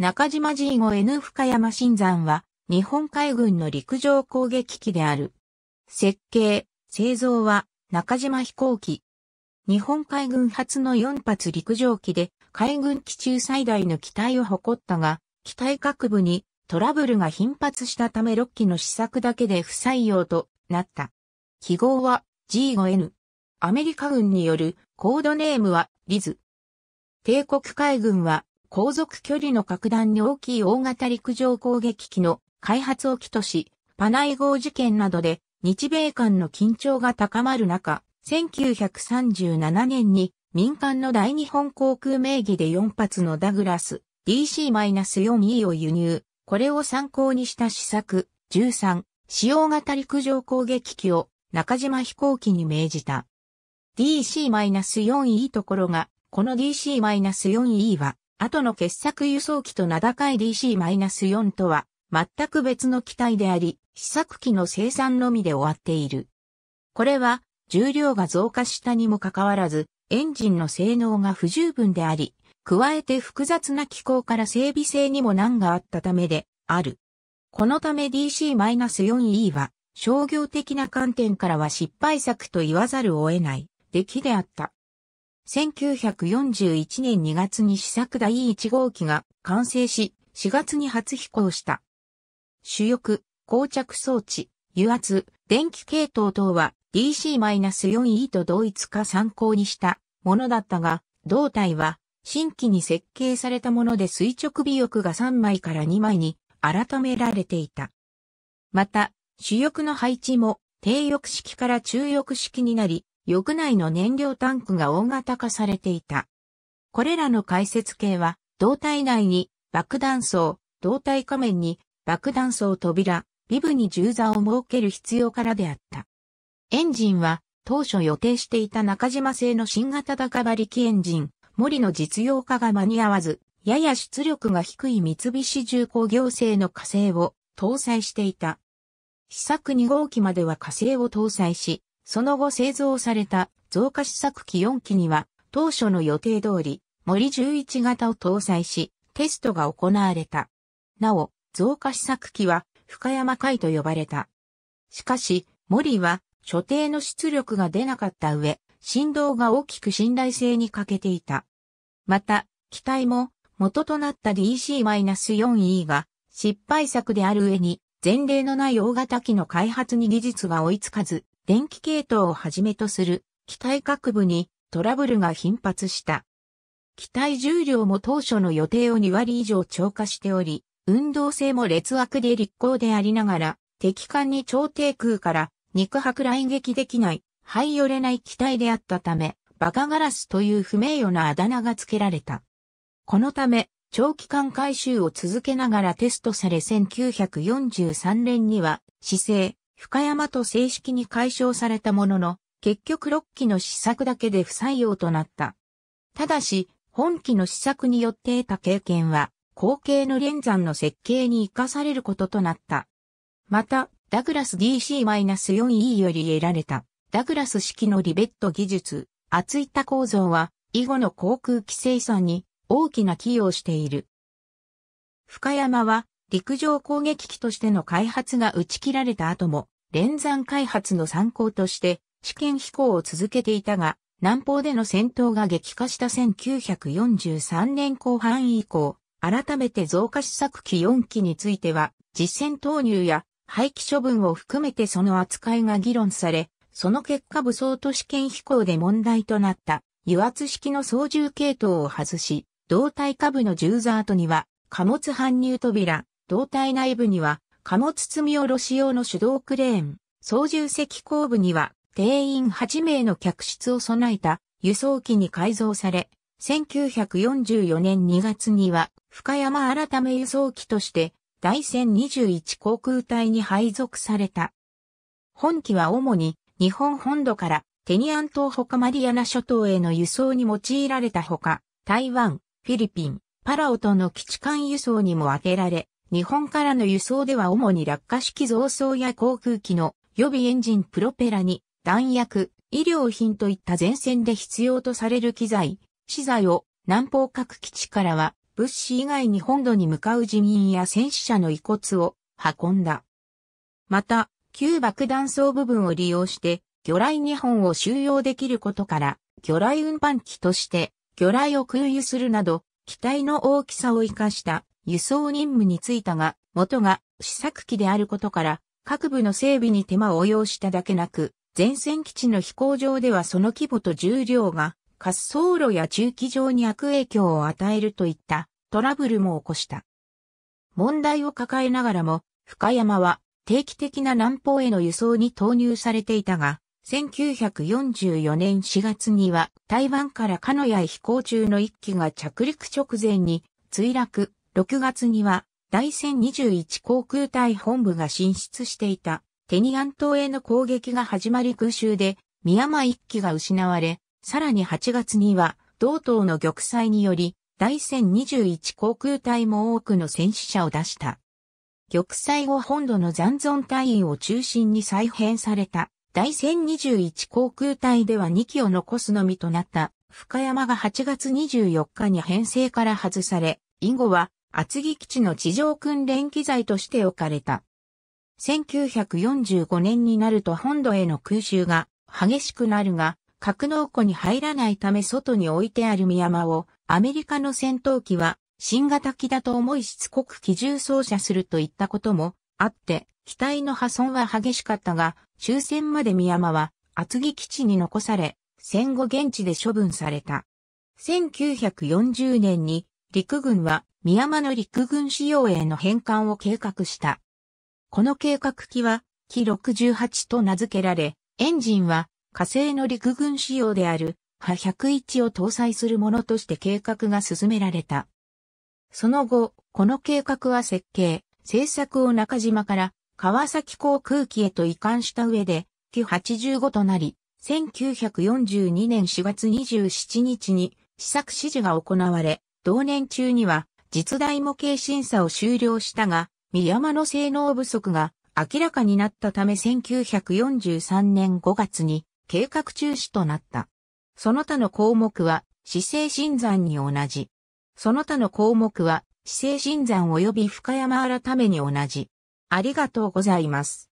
中島 G5 N 深山新山は、日本海軍の陸上攻撃機である。設計、製造は、中島飛行機。日本海軍初の4発陸上機で、海軍機中最大の機体を誇ったが、機体各部にトラブルが頻発したため6機の試作だけで不採用となった。記号は G5N。アメリカ軍によるコードネームはリズ。帝国海軍は航続距離の拡大に大きい大型陸上攻撃機の開発を起とし、パナイ号事件などで日米間の緊張が高まる中、1937年に民間の大日本航空名義で4発のダグラス DC-4E を輸入、これを参考にした施策13、使用型陸上攻撃機を中島飛行機に命じた。DC-4E ところが、この DC-4E は後の傑作輸送機と名高い DC-4 とは、全く別の機体であり、試作機の生産のみで終わっている。これは、重量が増加したにもかかわらず、エンジンの性能が不十分であり、加えて複雑な機構から整備性にも難があったためで、ある。このため DC-4E は、商業的な観点からは失敗作と言わざるを得ない、出来であった。1941年2月に試作第1号機が完成し、4月に初飛行した。主翼、膠着装置、油圧、電気系統等は DC-4E と同一化参考にしたものだったが、胴体は新規に設計されたもので垂直尾翼が3枚から2枚に改められていた。また、主翼の配置も低翼式から中翼式になり、翼内の燃料タンクが大型化されていた。これらの解説系は、胴体内に爆弾層、胴体下面に爆弾層扉、ビブに銃座を設ける必要からであった。エンジンは当初予定していた中島製の新型高馬力エンジン、森の実用化が間に合わず、やや出力が低い三菱重工業製の火星を搭載していた。試作2号機までは火星を搭載し、その後製造された増加試作機4機には当初の予定通り森11型を搭載しテストが行われた。なお、増加試作機は深山海と呼ばれた。しかし、森は所定の出力が出なかった上、振動が大きく信頼性に欠けていた。また、機体も元となった DC-4E が失敗作である上に前例のない大型機の開発に技術が追いつかず、電気系統をはじめとする機体各部にトラブルが頻発した。機体重量も当初の予定を2割以上超過しており、運動性も劣悪で立候でありながら、敵艦に超低空から肉薄来撃できない、灰よれない機体であったため、バカガラスという不名誉なあだ名が付けられた。このため、長期間回収を続けながらテストされ1943年には、姿勢、深山と正式に解消されたものの、結局6期の試作だけで不採用となった。ただし、本期の試作によって得た経験は、後継の連山の設計に活かされることとなった。また、ダグラス DC-4E より得られた、ダグラス式のリベット技術、厚板構造は、以後の航空機生産に大きな寄与をしている。深山は陸上攻撃機としての開発が打ち切られた後も、連山開発の参考として試験飛行を続けていたが、南方での戦闘が激化した1943年後半以降、改めて増加試作機4機については、実戦投入や廃棄処分を含めてその扱いが議論され、その結果武装と試験飛行で問題となった、油圧式の操縦系統を外し、胴体下部のジューザートには、貨物搬入扉、胴体内部には、貨物積み下ろし用の手動クレーン、操縦席後部には、定員8名の客室を備えた輸送機に改造され、1944年2月には、深山改め輸送機として、第戦21航空隊に配属された。本機は主に日本本土からテニアン島ほかマリアナ諸島への輸送に用いられたほか、台湾、フィリピン、パラオとの基地間輸送にも当てられ、日本からの輸送では主に落下式増装や航空機の予備エンジンプロペラに弾薬、医療品といった前線で必要とされる機材、資材を南方各基地からは物資以外に本土に向かう人員や戦死者の遺骨を運んだ。また、旧爆弾層部分を利用して魚雷2本を収容できることから魚雷運搬機として魚雷を空輸するなど機体の大きさを活かした輸送任務に就いたが、元が試作機であることから、各部の整備に手間を要しただけなく、前線基地の飛行場ではその規模と重量が滑走路や駐機場に悪影響を与えるといったトラブルも起こした。問題を抱えながらも、深山は定期的な南方への輸送に投入されていたが、1944年4月には台湾から鹿屋へ飛行中の1機が着陸直前に墜落、6月には第1021航空隊本部が進出していたテニアン島への攻撃が始まり空襲で宮間1機が失われ、さらに8月には同島の玉砕により第1021航空隊も多くの戦死者を出した。玉砕後本土の残存隊員を中心に再編された第1021航空隊では2機を残すのみとなった深山が8月24日に編成から外され、以後は厚木基地の地上訓練機材として置かれた。1945年になると本土への空襲が激しくなるが、格納庫に入らないため外に置いてある宮山をアメリカの戦闘機は新型機だと思いしつこく機銃操作するといったこともあって、機体の破損は激しかったが、終戦まで宮間は厚木基地に残され、戦後現地で処分された。1940年に陸軍は宮間の陸軍仕様への返還を計画した。この計画機は、機68と名付けられ、エンジンは火星の陸軍仕様である、波101を搭載するものとして計画が進められた。その後、この計画は設計、制作を中島から川崎航空機へと移管した上で、機85となり、1942年4月27日に試作指示が行われ、同年中には実大模型審査を終了したが、三山の性能不足が明らかになったため1943年5月に計画中止となった。その他の項目は、姿勢新山に同じ。その他の項目は、四生神山及び深山改めに同じ。ありがとうございます。